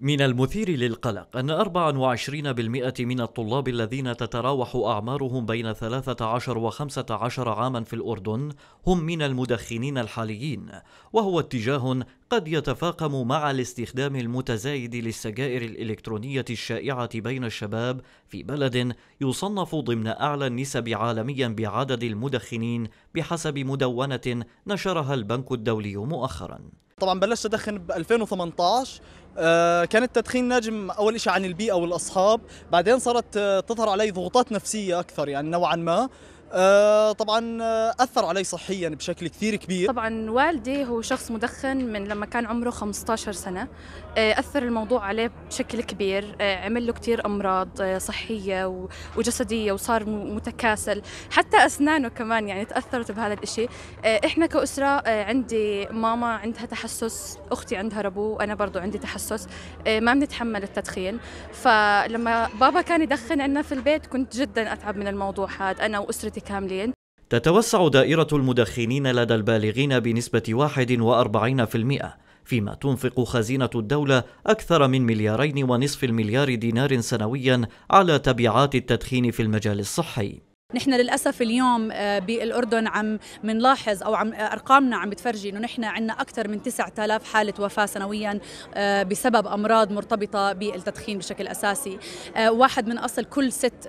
من المثير للقلق أن 24% من الطلاب الذين تتراوح أعمارهم بين 13 و 15 عاما في الأردن هم من المدخنين الحاليين وهو اتجاه قد يتفاقم مع الاستخدام المتزايد للسجائر الإلكترونية الشائعة بين الشباب في بلد يصنف ضمن أعلى النسب عالميا بعدد المدخنين بحسب مدونة نشرها البنك الدولي مؤخرا طبعا بلشت ادخن ب 2018 آه، كان التدخين ناجم اول شيء عن البيئه والاصحاب بعدين صارت آه، تظهر علي ضغوطات نفسيه اكثر يعني نوعا ما آه، طبعا اثر علي صحيا بشكل كثير كبير طبعا والدي هو شخص مدخن من لما كان عمره 15 سنه اثر الموضوع عليه بشكل كبير عمل له كثير امراض صحيه وجسديه وصار متكاسل حتى اسنانه كمان يعني تاثرت بهذا الشيء احنا كاسره عندي ماما عندها تحسس اختي عندها ربو انا برضو عندي تحسس التخصص آه، ما بنتحمل التدخين فلما بابا كان يدخن عندنا في البيت كنت جدا أتعب من الموضوع هذا أنا وأسرتي كاملين تتوسع دائرة المدخنين لدى البالغين بنسبة 41% فيما تنفق خزينة الدولة أكثر من مليارين ونصف المليار دينار سنويا على تبعات التدخين في المجال الصحي نحن للاسف اليوم آه، بالاردن عم بنلاحظ او عم آه، ارقامنا عم بتفرجي انه نحن عندنا اكثر من 9000 حاله وفاه سنويا آه، بسبب امراض مرتبطه بالتدخين بشكل اساسي واحد من اصل كل ست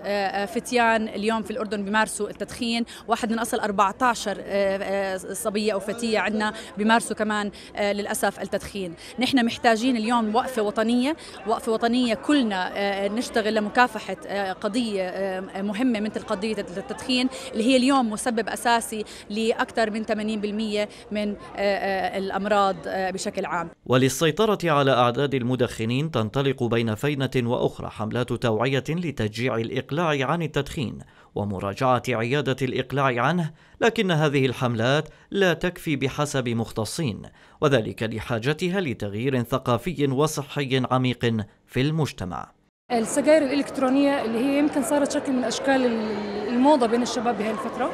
فتيان اليوم في الاردن بيمارسوا التدخين واحد من اصل 14 صبيه او فتيه عندنا بيمارسوا كمان للاسف التدخين نحن محتاجين اليوم وقفه وطنيه وقفه وطنيه كلنا نشتغل لمكافحه قضيه مهمه مثل قضيه للتدخين اللي هي اليوم مسبب أساسي لأكثر من 80% من آه، آه، الأمراض آه، بشكل عام وللسيطرة على أعداد المدخنين تنطلق بين فينة وأخرى حملات توعية لتشجيع الإقلاع عن التدخين ومراجعة عيادة الإقلاع عنه لكن هذه الحملات لا تكفي بحسب مختصين وذلك لحاجتها لتغيير ثقافي وصحي عميق في المجتمع السجاير الإلكترونية اللي هي يمكن صارت شكل من أشكال الموضة بين الشباب بهاي الفترة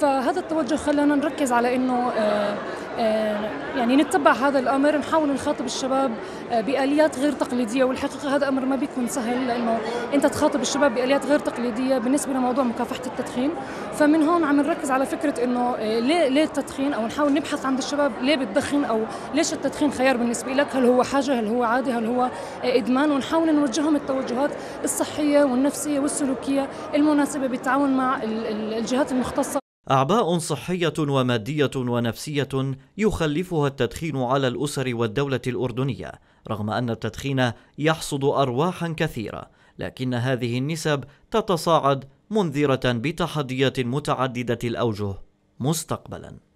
فهذا التوجه خلانا نركز على انه آه، آه، يعني نتبع هذا الامر نحاول نخاطب الشباب آه، باليات غير تقليديه والحقيقه هذا امر ما بيكون سهل لانه انت تخاطب الشباب باليات غير تقليديه بالنسبه لموضوع مكافحه التدخين فمن هون عم نركز على فكره انه ليه ليه التدخين او نحاول نبحث عند الشباب ليه بتدخن او ليش التدخين خيار بالنسبه لك هل هو حاجه هل هو عادي هل هو ادمان ونحاول نوجههم التوجهات الصحيه والنفسيه والسلوكيه المناسبه بالتعاون مع الجهات المختصه أعباء صحية ومادية ونفسية يخلفها التدخين على الأسر والدولة الأردنية، رغم أن التدخين يحصد أرواحا كثيرة، لكن هذه النسب تتصاعد منذرة بتحديات متعددة الأوجه مستقبلا.